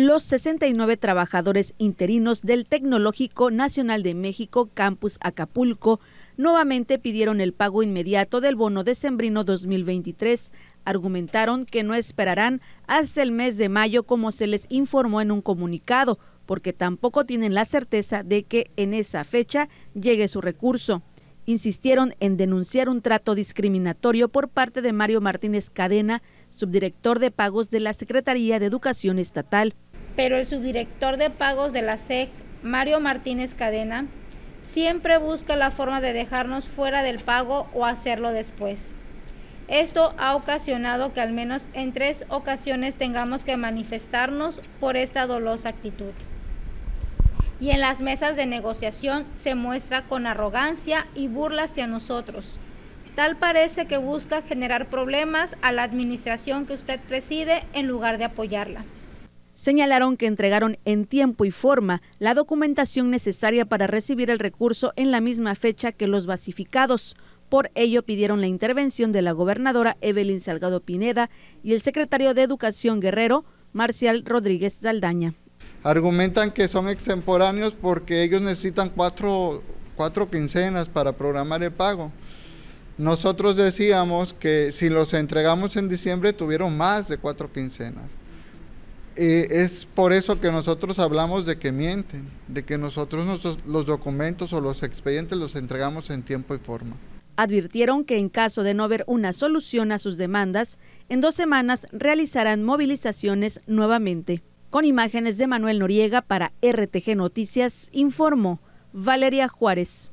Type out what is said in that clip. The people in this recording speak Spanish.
los 69 trabajadores interinos del Tecnológico Nacional de México Campus Acapulco nuevamente pidieron el pago inmediato del bono decembrino 2023. Argumentaron que no esperarán hasta el mes de mayo como se les informó en un comunicado, porque tampoco tienen la certeza de que en esa fecha llegue su recurso. Insistieron en denunciar un trato discriminatorio por parte de Mario Martínez Cadena, subdirector de pagos de la Secretaría de Educación Estatal pero el subdirector de pagos de la SEC, Mario Martínez Cadena, siempre busca la forma de dejarnos fuera del pago o hacerlo después. Esto ha ocasionado que al menos en tres ocasiones tengamos que manifestarnos por esta dolosa actitud. Y en las mesas de negociación se muestra con arrogancia y burla hacia nosotros. Tal parece que busca generar problemas a la administración que usted preside en lugar de apoyarla señalaron que entregaron en tiempo y forma la documentación necesaria para recibir el recurso en la misma fecha que los basificados. Por ello pidieron la intervención de la gobernadora Evelyn Salgado Pineda y el secretario de Educación Guerrero, Marcial Rodríguez Zaldaña. Argumentan que son extemporáneos porque ellos necesitan cuatro, cuatro quincenas para programar el pago. Nosotros decíamos que si los entregamos en diciembre tuvieron más de cuatro quincenas. Eh, es por eso que nosotros hablamos de que mienten, de que nosotros los documentos o los expedientes los entregamos en tiempo y forma. Advirtieron que en caso de no haber una solución a sus demandas, en dos semanas realizarán movilizaciones nuevamente. Con imágenes de Manuel Noriega para RTG Noticias, informó Valeria Juárez.